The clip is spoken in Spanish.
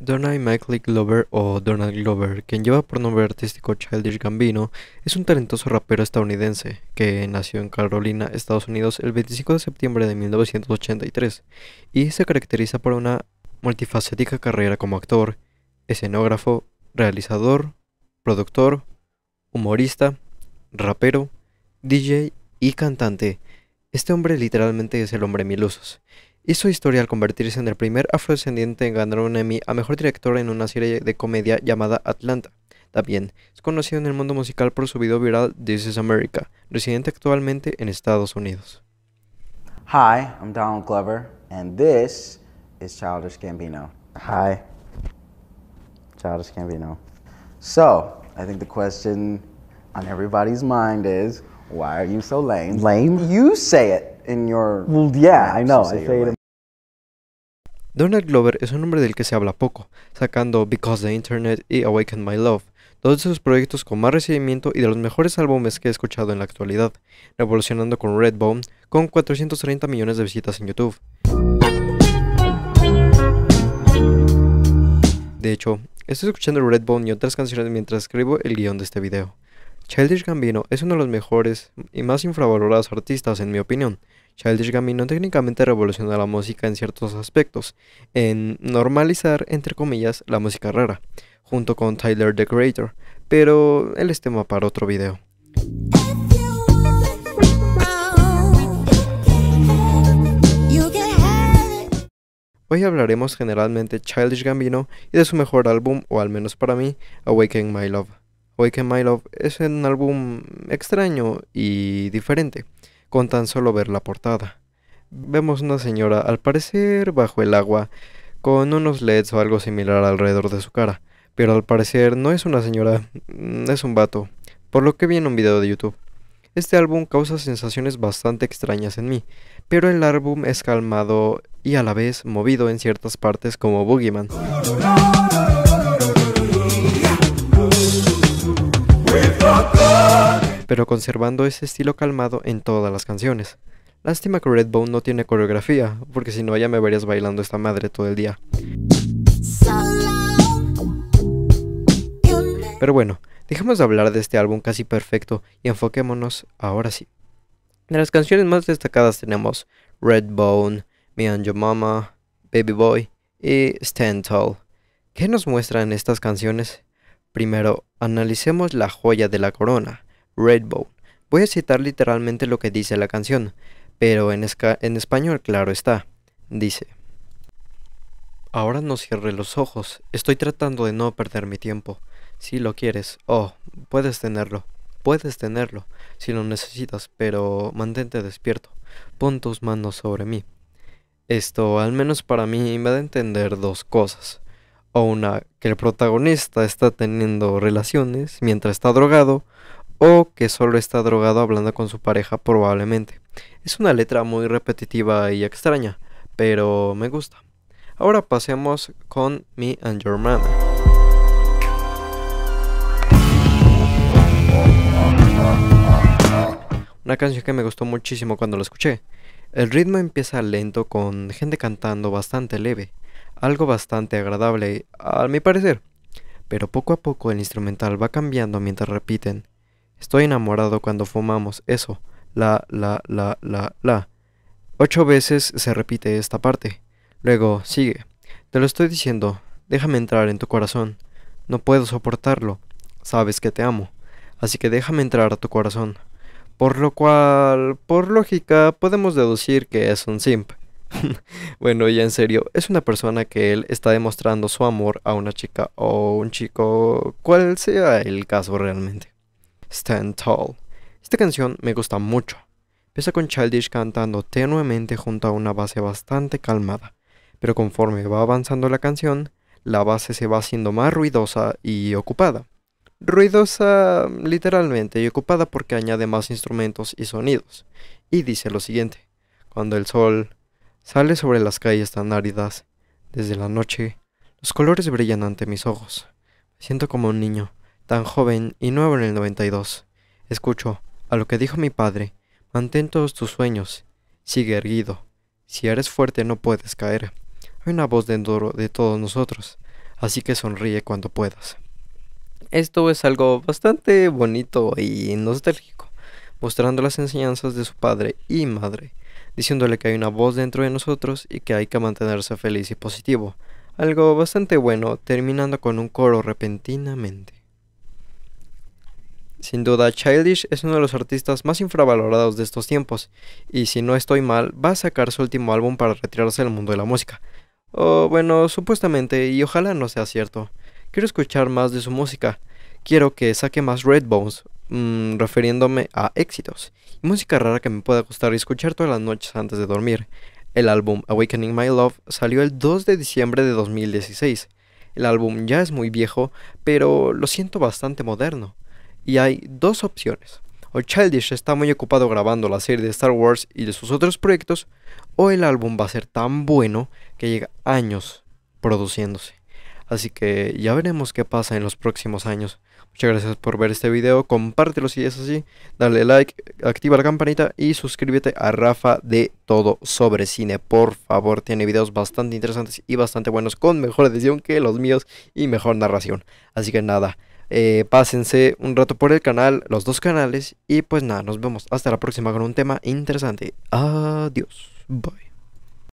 Donald Michael Glover o Donald Glover, quien lleva por nombre artístico Childish Gambino, es un talentoso rapero estadounidense que nació en Carolina, Estados Unidos, el 25 de septiembre de 1983 y se caracteriza por una multifacética carrera como actor, escenógrafo, realizador, productor, humorista, rapero, DJ y cantante. Este hombre literalmente es el hombre milusos usos Hizo historia al convertirse en el primer afrodescendiente en ganar un Emmy a Mejor Director en una serie de comedia llamada Atlanta. También es conocido en el mundo musical por su video viral This is America, residente actualmente en Estados Unidos. Hi, I'm Donald Glover, and this is Childish Gambino. Hi, Childish Gambino. So, I think the question on everybody's mind is, Why are you so lame? Lame? You say it in your. Donald Glover es un hombre del que se habla poco, sacando Because the Internet y Awaken My Love, dos de sus proyectos con más recibimiento y de los mejores álbumes que he escuchado en la actualidad, revolucionando con Redbone con 430 millones de visitas en YouTube. De hecho, estoy escuchando Redbone y otras canciones mientras escribo el guión de este video. Childish Gambino es uno de los mejores y más infravalorados artistas en mi opinión. Childish Gambino técnicamente revolucionó la música en ciertos aspectos, en normalizar, entre comillas, la música rara, junto con Tyler the Creator, pero él es tema para otro video. Hoy hablaremos generalmente Childish Gambino y de su mejor álbum, o al menos para mí, Awaken My Love que My Love es un álbum extraño y diferente, con tan solo ver la portada. Vemos una señora, al parecer bajo el agua, con unos LEDs o algo similar alrededor de su cara, pero al parecer no es una señora, mm, es un vato, por lo que vi en un video de YouTube. Este álbum causa sensaciones bastante extrañas en mí, pero el álbum es calmado y a la vez movido en ciertas partes como Boogeyman. pero conservando ese estilo calmado en todas las canciones. Lástima que Redbone no tiene coreografía, porque si no ya me verías bailando esta madre todo el día. Pero bueno, dejemos de hablar de este álbum casi perfecto y enfoquémonos ahora sí. De las canciones más destacadas tenemos Redbone, Me and Your Mama, Baby Boy y Stand Tall. ¿Qué nos muestran estas canciones? Primero, analicemos la joya de la corona, Redbone. Voy a citar literalmente lo que dice la canción, pero en, en español claro está. Dice, Ahora no cierre los ojos, estoy tratando de no perder mi tiempo. Si lo quieres, oh, puedes tenerlo, puedes tenerlo, si lo necesitas, pero mantente despierto, pon tus manos sobre mí. Esto, al menos para mí, me da a entender dos cosas o una que el protagonista está teniendo relaciones mientras está drogado o que solo está drogado hablando con su pareja probablemente. Es una letra muy repetitiva y extraña, pero me gusta. Ahora pasemos con Me and Your Man. Una canción que me gustó muchísimo cuando la escuché. El ritmo empieza lento con gente cantando bastante leve algo bastante agradable, a mi parecer. Pero poco a poco el instrumental va cambiando mientras repiten. Estoy enamorado cuando fumamos eso. La, la, la, la, la. Ocho veces se repite esta parte. Luego, sigue. Te lo estoy diciendo. Déjame entrar en tu corazón. No puedo soportarlo. Sabes que te amo. Así que déjame entrar a tu corazón. Por lo cual, por lógica, podemos deducir que es un simp. bueno, ya en serio, es una persona que él está demostrando su amor a una chica o un chico, cual sea el caso realmente. Stand Tall. Esta canción me gusta mucho. Empieza con Childish cantando tenuemente junto a una base bastante calmada, pero conforme va avanzando la canción, la base se va haciendo más ruidosa y ocupada. Ruidosa literalmente y ocupada porque añade más instrumentos y sonidos. Y dice lo siguiente, cuando el sol Sale sobre las calles tan áridas. Desde la noche, los colores brillan ante mis ojos. Me siento como un niño, tan joven y nuevo en el 92. Escucho a lo que dijo mi padre. Mantén todos tus sueños. Sigue erguido. Si eres fuerte no puedes caer. Hay una voz de enduro de todos nosotros, así que sonríe cuando puedas. Esto es algo bastante bonito y nostálgico, mostrando las enseñanzas de su padre y madre diciéndole que hay una voz dentro de nosotros y que hay que mantenerse feliz y positivo. Algo bastante bueno, terminando con un coro repentinamente. Sin duda, Childish es uno de los artistas más infravalorados de estos tiempos, y si no estoy mal, va a sacar su último álbum para retirarse del mundo de la música. Oh bueno, supuestamente, y ojalá no sea cierto. Quiero escuchar más de su música. Quiero que saque más Red Bones, mmm, refiriéndome a éxitos música rara que me pueda gustar y escuchar todas las noches antes de dormir. El álbum Awakening My Love salió el 2 de diciembre de 2016. El álbum ya es muy viejo, pero lo siento bastante moderno. Y hay dos opciones. O Childish está muy ocupado grabando la serie de Star Wars y de sus otros proyectos, o el álbum va a ser tan bueno que llega años produciéndose. Así que ya veremos qué pasa en los próximos años. Muchas gracias por ver este video, compártelo si es así, dale like, activa la campanita y suscríbete a Rafa de Todo sobre Cine, por favor, tiene videos bastante interesantes y bastante buenos, con mejor edición que los míos y mejor narración. Así que nada, eh, pásense un rato por el canal, los dos canales, y pues nada, nos vemos hasta la próxima con un tema interesante. Adiós, bye.